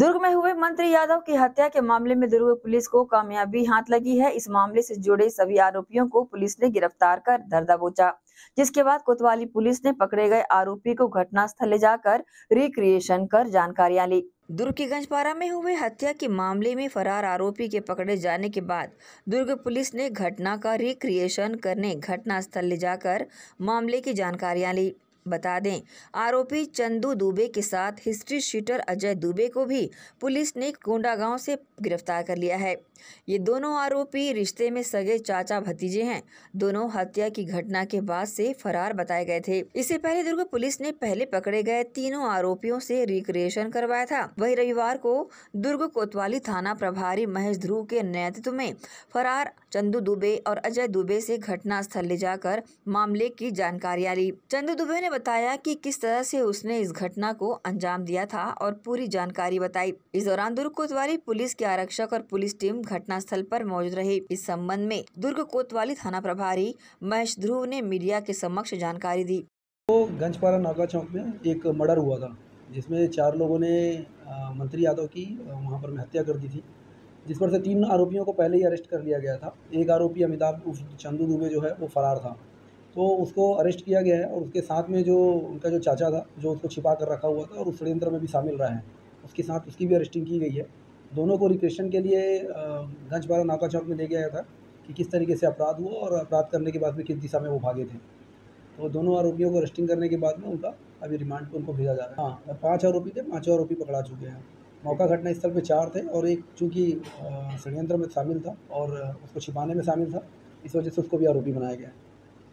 दुर्ग में हुए मंत्री यादव की हत्या के मामले में दुर्ग पुलिस को कामयाबी हाथ लगी है इस मामले से जुड़े सभी आरोपियों को पुलिस ने गिरफ्तार कर धर जिसके बाद कोतवाली पुलिस ने पकड़े गए आरोपी को घटनास्थल ले जाकर रिक्रिएशन कर जानकारियां ली दुर्ग के गंजपारा में हुए हत्या के मामले में फरार आरोपी के पकड़े जाने के बाद दुर्ग पुलिस ने घटना का रिक्रिएशन करने घटनास्थल ले जाकर मामले की जानकारियां ली बता दें आरोपी चंदू दुबे के साथ हिस्ट्री शीटर अजय दुबे को भी पुलिस ने कोंडागांव से गिरफ्तार कर लिया है ये दोनों आरोपी रिश्ते में सगे चाचा भतीजे हैं दोनों हत्या की घटना के बाद से फरार बताए गए थे इससे पहले दुर्ग पुलिस ने पहले पकड़े गए तीनों आरोपियों से रिक्रिएशन करवाया था वही रविवार को दुर्ग कोतवाली थाना प्रभारी महेश ध्रुव के नेतृत्व में फरार चंदू दुबे और अजय दुबे से घटना स्थल ले जाकर मामले की जानकारी ली चंदू दुबे ने बताया कि किस तरह से उसने इस घटना को अंजाम दिया था और पूरी जानकारी बताई इस दौरान दुर्ग कोतवाली पुलिस के आरक्षक और पुलिस टीम घटना स्थल पर मौजूद रही इस संबंध में दुर्ग कोतवाली थाना प्रभारी महेश ध्रुव ने मीडिया के समक्ष जानकारी दी तो गंजपारा नागा चौक में एक मर्डर हुआ था जिसमें चार लोगों ने मंत्री यादव की वहाँ पर हत्या कर दी थी जिस पर से तीन आरोपियों को पहले ही अरेस्ट कर लिया गया था एक आरोपी अमिताभ चंदू दुबे जो है वो फरार था तो उसको अरेस्ट किया गया है और उसके साथ में जो उनका जो चाचा था जो उसको छिपा कर रखा हुआ था और उस षडयंत्र में भी शामिल रहा है उसके साथ उसकी भी अरेस्टिंग की गई है दोनों को रिक्रेशन के लिए गंजपारा नाका चौक में ले गया था कि किस तरीके से अपराध हुआ और अपराध करने के बाद में किस दिशा में वो भागे थे तो दोनों आरोपियों को अरेस्टिंग करने के बाद में उनका अभी रिमांड पर उनको भेजा जा रहा है हाँ पाँच आरोपी थे पाँचों आरोपी पकड़ा चुके हैं मौका घटना स्थल पर चार थे और एक चूँकि षडयंत्र में शामिल था और उसको छिपाने में शामिल था इस वजह से उसको भी आरोपी बनाया गया है